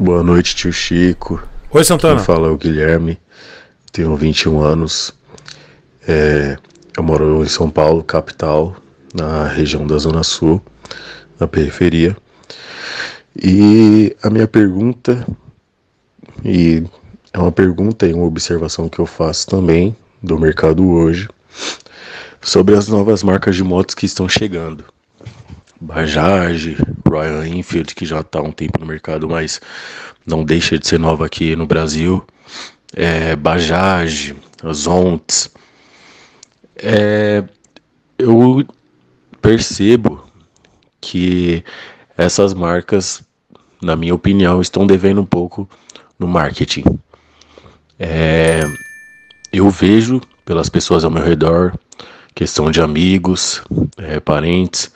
Boa noite, tio Chico. Oi, Santana. Quem fala é o Guilherme, tenho 21 anos. É, eu moro em São Paulo, capital, na região da Zona Sul, na periferia. E a minha pergunta, e é uma pergunta e uma observação que eu faço também do mercado hoje, sobre as novas marcas de motos que estão chegando. Bajaj, Brian, Enfield, que já está há um tempo no mercado, mas não deixa de ser nova aqui no Brasil. É, Bajaj, Zontes. É, eu percebo que essas marcas, na minha opinião, estão devendo um pouco no marketing. É, eu vejo pelas pessoas ao meu redor, questão de amigos, é, parentes,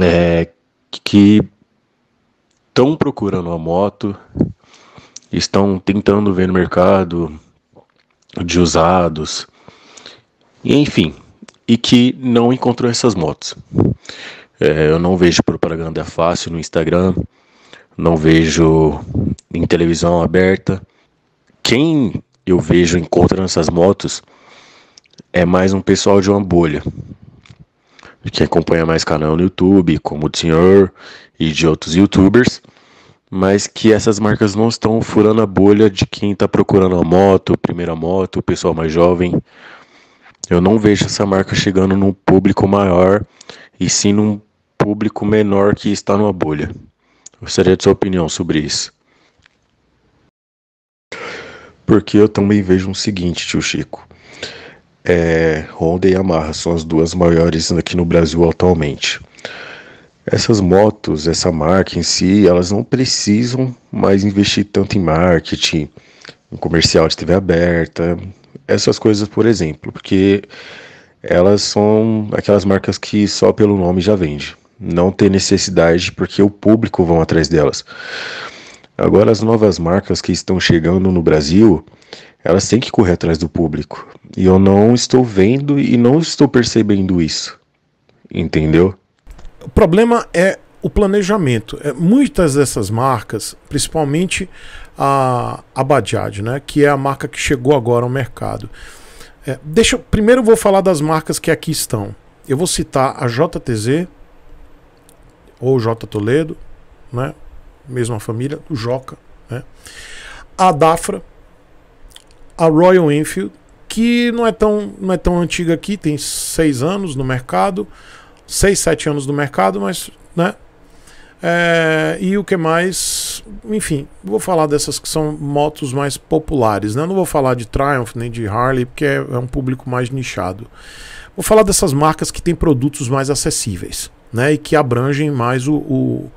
é, que estão procurando a moto, estão tentando ver no mercado de usados, enfim, e que não encontrou essas motos. É, eu não vejo propaganda fácil no Instagram, não vejo em televisão aberta. Quem eu vejo encontrando essas motos é mais um pessoal de uma bolha, de quem acompanha mais canal no YouTube, como o senhor e de outros youtubers, mas que essas marcas não estão furando a bolha de quem está procurando a moto, primeira moto, o pessoal mais jovem. Eu não vejo essa marca chegando num público maior e sim num público menor que está numa bolha. Gostaria de sua opinião sobre isso. Porque eu também vejo o um seguinte, tio Chico é, Honda e Yamaha são as duas maiores aqui no Brasil atualmente. Essas motos, essa marca em si, elas não precisam mais investir tanto em marketing, em comercial de TV aberta, essas coisas, por exemplo, porque elas são aquelas marcas que só pelo nome já vende. Não tem necessidade porque o público vão atrás delas. Agora as novas marcas que estão chegando no Brasil, elas têm que correr atrás do público. E eu não estou vendo e não estou percebendo isso. Entendeu? O problema é o planejamento. É, muitas dessas marcas, principalmente a, a Bajaj, né, que é a marca que chegou agora ao mercado. É, deixa, primeiro eu vou falar das marcas que aqui estão. Eu vou citar a JTZ ou J Toledo, né, mesma família, do Joca, né? a Dafra, a Royal Enfield, que não é tão, não é tão antiga aqui, tem seis anos no mercado, seis, sete anos no mercado, mas, né? É, e o que mais? Enfim, vou falar dessas que são motos mais populares, né? Não vou falar de Triumph nem de Harley, porque é, é um público mais nichado. Vou falar dessas marcas que têm produtos mais acessíveis, né? E que abrangem mais o, o,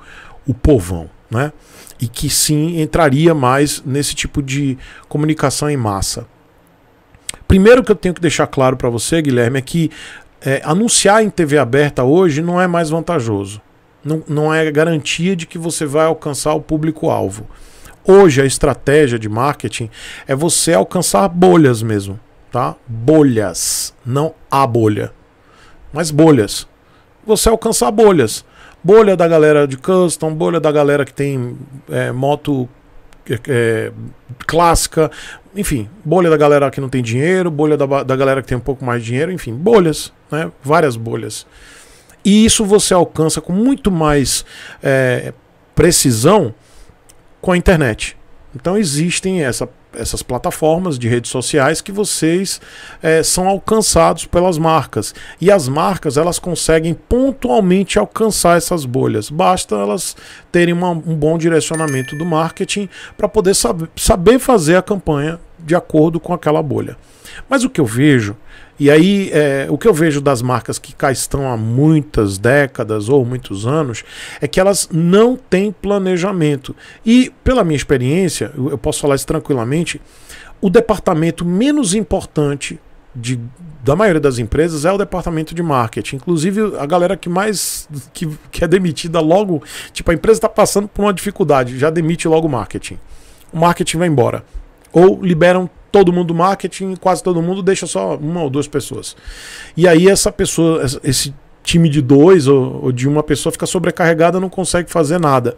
o povão né? E que sim entraria mais nesse tipo de comunicação em massa. Primeiro que eu tenho que deixar claro para você, Guilherme, é que é, anunciar em TV aberta hoje não é mais vantajoso. Não, não é garantia de que você vai alcançar o público-alvo. Hoje a estratégia de marketing é você alcançar bolhas mesmo, tá? Bolhas, não a bolha, mas bolhas. Você alcançar bolhas. Bolha da galera de custom, bolha da galera que tem é, moto é, é, clássica, enfim, bolha da galera que não tem dinheiro, bolha da, da galera que tem um pouco mais de dinheiro, enfim, bolhas, né? Várias bolhas. E isso você alcança com muito mais é, precisão com a internet. Então existem essa essas plataformas de redes sociais que vocês é, são alcançados pelas marcas. E as marcas elas conseguem pontualmente alcançar essas bolhas. Basta elas terem uma, um bom direcionamento do marketing para poder saber fazer a campanha de acordo com aquela bolha. Mas o que eu vejo e aí, é, o que eu vejo das marcas que cá estão há muitas décadas ou muitos anos é que elas não têm planejamento. E, pela minha experiência, eu posso falar isso tranquilamente: o departamento menos importante de, da maioria das empresas é o departamento de marketing. Inclusive, a galera que mais que, que é demitida logo, tipo, a empresa está passando por uma dificuldade, já demite logo o marketing. O marketing vai embora. Ou liberam todo mundo do marketing, quase todo mundo, deixa só uma ou duas pessoas. E aí essa pessoa, esse time de dois ou, ou, de uma pessoa fica sobrecarregada, não consegue fazer nada.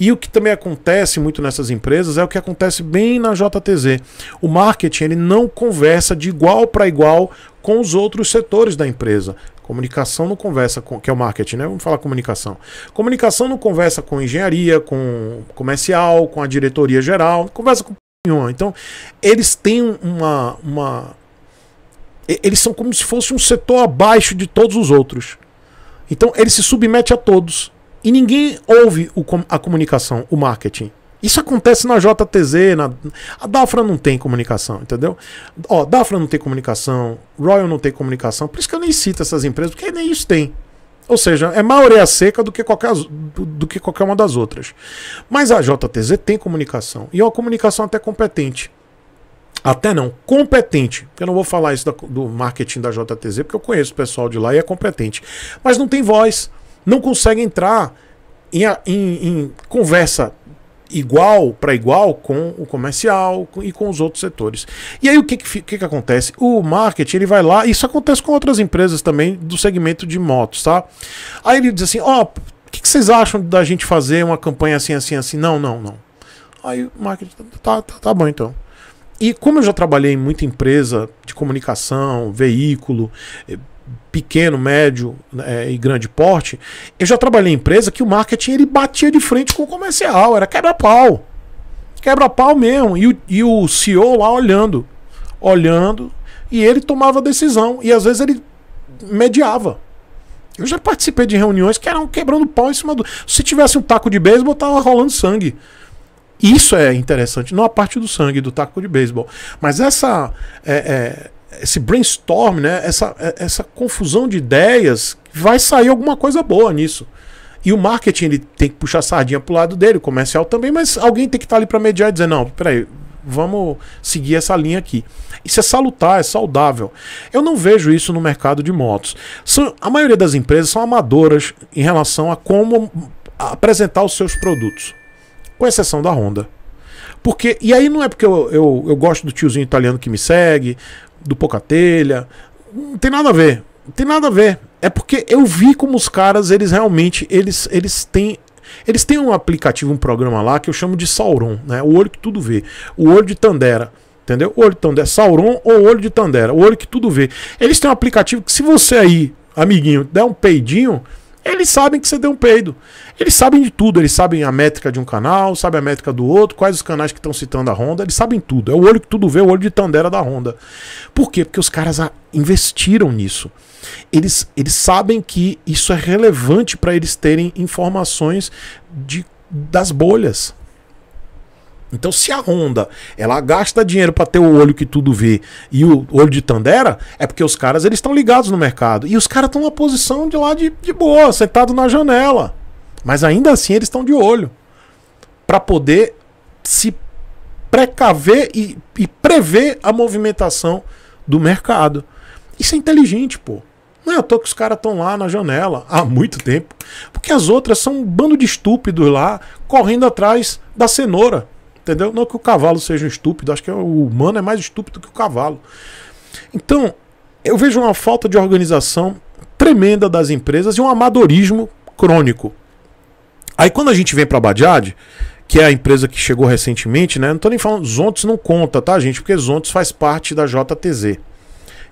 E o que também acontece muito nessas empresas é o que acontece bem na JTZ. O marketing ele não conversa de igual para igual com os outros setores da empresa. Comunicação não conversa com que é o marketing, né? Vamos falar comunicação. Comunicação não conversa com engenharia, com comercial, com a diretoria geral, conversa com então, então, eles têm uma, uma. Eles são como se fosse um setor abaixo de todos os outros. Então, ele se submete a todos. E ninguém ouve o, a comunicação, o marketing. Isso acontece na JTZ, na... a Dafra não tem comunicação, entendeu? Ó, Dafra não tem comunicação, Royal não tem comunicação, por isso que eu nem cito essas empresas, porque nem isso tem. Ou seja, é maior orelha é seca do que, qualquer, do, que qualquer uma das outras. Mas a JTZ tem comunicação. E é uma comunicação até competente. Até não, competente. Eu não vou falar isso do marketing da JTZ, porque eu conheço o pessoal de lá e é competente. Mas não tem voz. Não consegue entrar em, em, em conversa igual para igual com o comercial e com os outros setores. E aí o que, que, que, que acontece? O marketing ele vai lá, isso acontece com outras empresas também do segmento de motos, tá? Aí ele diz assim: ó, oh, o que, que vocês acham da gente fazer uma campanha assim, assim, assim? Não, não, não. Aí o marketing, tá, tá, tá, tá bom então. E como eu já trabalhei em muita empresa de comunicação, veículo, eh, pequeno, médio né, é, e grande porte, eu já trabalhei em empresa que o marketing ele batia de frente com o comercial, era quebra-pau. Quebra-pau mesmo. E o, e o CEO lá olhando, olhando, e ele tomava decisão. E às vezes ele mediava. Eu já participei de reuniões que eram quebrando pau em cima do. Se tivesse um taco de beisebol, tava rolando sangue. Isso é interessante, não a parte do sangue do taco de beisebol. Mas essa. É, é, esse brainstorm, né? essa, é, essa confusão de ideias, vai sair alguma coisa boa nisso. E o marketing ele tem que puxar a sardinha pro lado dele, o comercial também, mas alguém tem que estar tá ali para mediar e dizer, não, peraí, vamos seguir essa linha aqui. Isso é salutar, é saudável. Eu não vejo isso no mercado de motos. São, a maioria das empresas são amadoras em relação a como apresentar os seus produtos, com exceção da Honda. Porque, e aí não é porque eu, eu, eu gosto do tiozinho italiano que me segue, do poca Telha. Não tem nada a ver. Não tem nada a ver. É porque eu vi como os caras, eles realmente, eles, eles têm eles têm um aplicativo, um programa lá que eu chamo de Sauron, né? O olho que tudo vê. O olho de Tandera. Entendeu? O olho de Tandera. Sauron ou olho de Tandera. O olho que tudo vê. Eles têm um aplicativo que, se você aí, amiguinho, der um peidinho, eles sabem que você deu um peido. Eles sabem de tudo. Eles sabem a métrica de um canal, sabem a métrica do outro, quais os canais que estão citando a Honda. Eles sabem tudo. É o olho que tudo vê, o olho de Tandera da Honda. Por quê? Porque os caras ah, investiram nisso. Eles, eles sabem que isso é relevante para eles terem informações de, das bolhas. Então, se a Honda ela gasta dinheiro para ter o olho que tudo vê e o olho de Tandera, é porque os caras eles estão ligados no mercado. E os caras estão numa posição de lá de, de boa, sentado na janela. Mas ainda assim eles estão de olho para poder se precaver e, e prever a movimentação do mercado. Isso é inteligente, pô. Não é à toa que os caras estão lá na janela há muito tempo. Porque as outras são um bando de estúpidos lá correndo atrás da cenoura. Entendeu? Não que o cavalo seja um estúpido, acho que o humano é mais estúpido que o cavalo. Então, eu vejo uma falta de organização tremenda das empresas e um amadorismo crônico. Aí quando a gente vem para a Badiad, que é a empresa que chegou recentemente, né? Não tô nem falando, Zontes não conta, tá, gente? Porque Zontes faz parte da JTZ.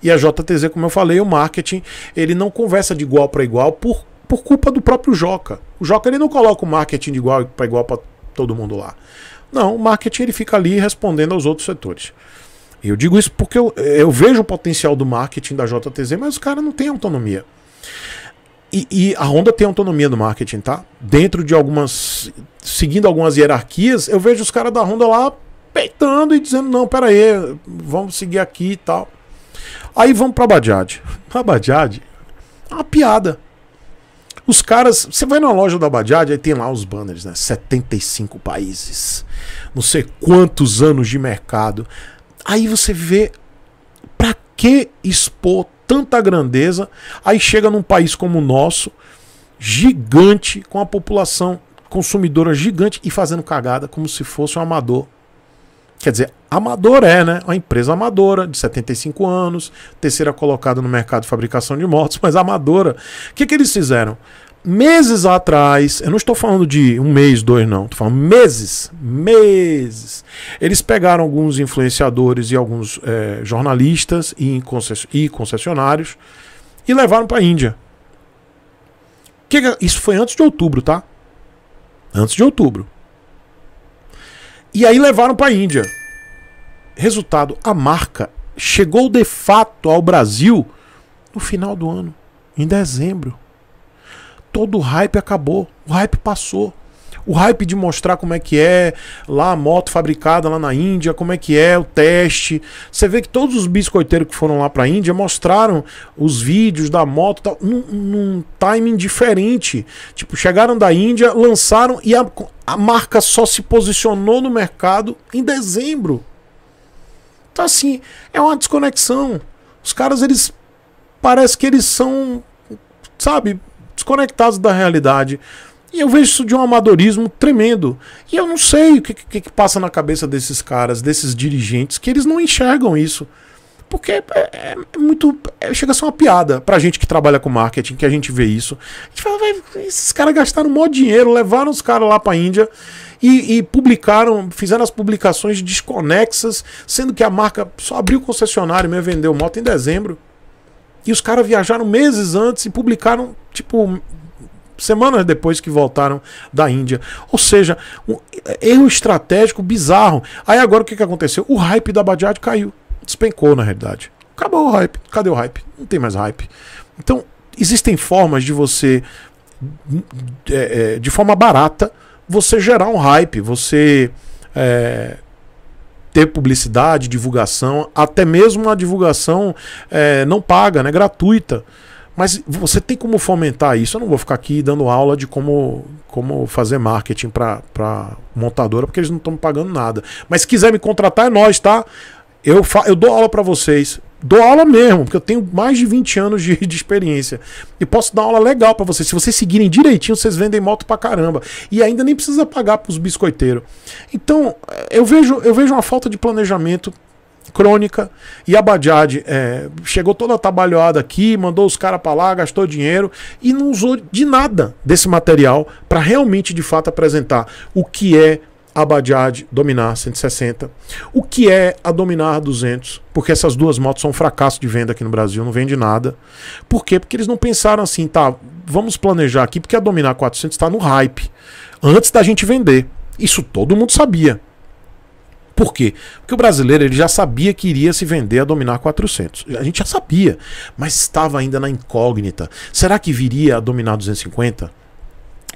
E a JTZ, como eu falei, o marketing, ele não conversa de igual para igual por, por culpa do próprio Joca. O Joca ele não coloca o marketing de igual para igual para todo mundo lá. Não, o marketing ele fica ali respondendo aos outros setores. Eu digo isso porque eu, eu vejo o potencial do marketing da JTZ, mas o cara não tem autonomia. E, e, a Honda tem autonomia no marketing, tá? Dentro de algumas. seguindo algumas hierarquias, eu vejo os caras da Honda lá peitando e dizendo: não, pera aí, vamos seguir aqui e tal. Aí vamos pra Bajaj. A Bajaj é uma piada. Os caras, você vai na loja da Bajaj, aí tem lá os banners, né? 75 países, não sei quantos anos de mercado. Aí você vê para que expor tanta grandeza, aí chega num país como o nosso, gigante, com a população consumidora gigante e fazendo cagada como se fosse um amador Quer dizer, amador é, né? Uma empresa amadora, de 75 anos, terceira colocada no mercado de fabricação de motos, mas amadora. O que, que eles fizeram? Meses atrás, eu não estou falando de um mês, dois, não, estou falando meses, meses. Eles pegaram alguns influenciadores e alguns é, jornalistas e, e concessionários e levaram para a Índia. Que que... Isso foi antes de outubro, tá? Antes de outubro. E aí levaram para a Índia. Resultado, a marca chegou de fato ao Brasil no final do ano, em dezembro. Todo o hype acabou, o hype passou o hype de mostrar como é que é lá a moto fabricada lá na Índia, como é que é o teste. Você vê que todos os biscoiteiros que foram lá para a Índia mostraram os vídeos da moto tal, num, num timing diferente. Tipo, chegaram da Índia, lançaram e a, a marca só se posicionou no mercado em dezembro. Então assim, é uma desconexão. Os caras eles parece que eles são, sabe, desconectados da realidade. E eu vejo isso de um amadorismo tremendo. E eu não sei o que, que, que passa na cabeça desses caras, desses dirigentes, que eles não enxergam isso. Porque é, é, é muito. É, chega a ser uma piada pra gente que trabalha com marketing, que a gente vê isso. A gente fala, esses caras gastaram um dinheiro, levaram os caras lá pra Índia e, e, publicaram, fizeram as publicações desconexas, sendo que a marca só abriu o concessionário e vendeu moto em dezembro. E os caras viajaram meses antes e publicaram, tipo, semanas depois que voltaram da Índia. Ou seja, um erro estratégico bizarro. Aí agora o que, que aconteceu? O hype da Bajaj caiu, despencou na realidade. Acabou o hype. Cadê o hype? Não tem mais hype. Então, existem formas de você, é, é, de forma barata, você gerar um hype, você é, ter publicidade, divulgação, até mesmo uma divulgação é, não paga, né, gratuita. Mas você tem como fomentar isso. Eu não vou ficar aqui dando aula de como, como fazer marketing para montadora, porque eles não estão pagando nada. Mas se quiser me contratar, é nós, tá? Eu, eu dou aula para vocês. Dou aula mesmo, porque eu tenho mais de 20 anos de, de experiência. E posso dar aula legal para vocês. Se vocês seguirem direitinho, vocês vendem moto para caramba. E ainda nem precisa pagar para os biscoiteiros. Então, eu vejo, eu vejo uma falta de planejamento crônica. E a Bajaj é, chegou toda trabalhada aqui, mandou os caras para lá, gastou dinheiro e não usou de nada desse material para realmente, de fato, apresentar o que é a Bajaj dominar 160, o que é a dominar 200, porque essas duas motos são um fracasso de venda aqui no Brasil, não vende nada. Por quê? Porque eles não pensaram assim, tá, vamos planejar aqui, porque a dominar 400 está no hype, antes da gente vender. Isso todo mundo sabia. Por quê? Porque o brasileiro ele já sabia que iria se vender a dominar 400. A gente já sabia, mas estava ainda na incógnita. Será que viria a dominar 250?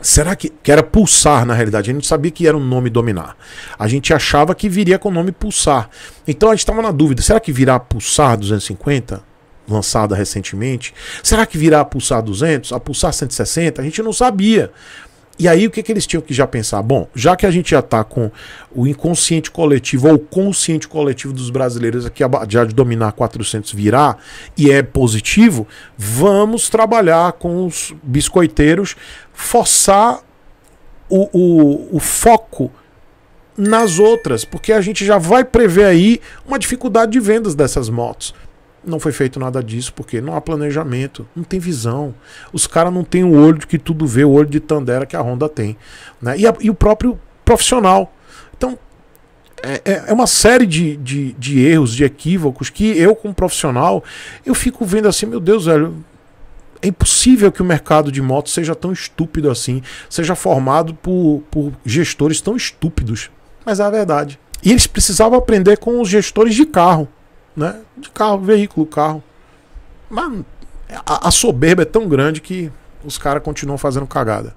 Será que, que era pulsar na realidade? A gente sabia que era um nome dominar. A gente achava que viria com o nome pulsar. Então a gente estava na dúvida: será que virá pulsar 250? Lançada recentemente? Será que virá a pulsar 200? A pulsar 160? A gente não sabia. E aí o que, que eles tinham que já pensar? Bom, já que a gente já está com o inconsciente coletivo ou o consciente coletivo dos brasileiros aqui já de dominar 400 virar e é positivo, vamos trabalhar com os biscoiteiros, forçar o, o, o foco nas outras, porque a gente já vai prever aí uma dificuldade de vendas dessas motos. Não foi feito nada disso, porque não há planejamento, não tem visão. Os caras não têm o olho que tudo vê, o olho de Tandera que a Honda tem. Né? E, a, e o próprio profissional. Então, é, é, é uma série de, de, de, erros, de equívocos, que eu, como profissional, eu fico vendo assim, meu Deus, velho. É impossível que o mercado de motos seja tão estúpido assim, seja formado por, por gestores tão estúpidos. Mas é a verdade. E eles precisavam aprender com os gestores de carro né? De carro, veículo, carro. Mas a, a soberba é tão grande que os caras continuam fazendo cagada.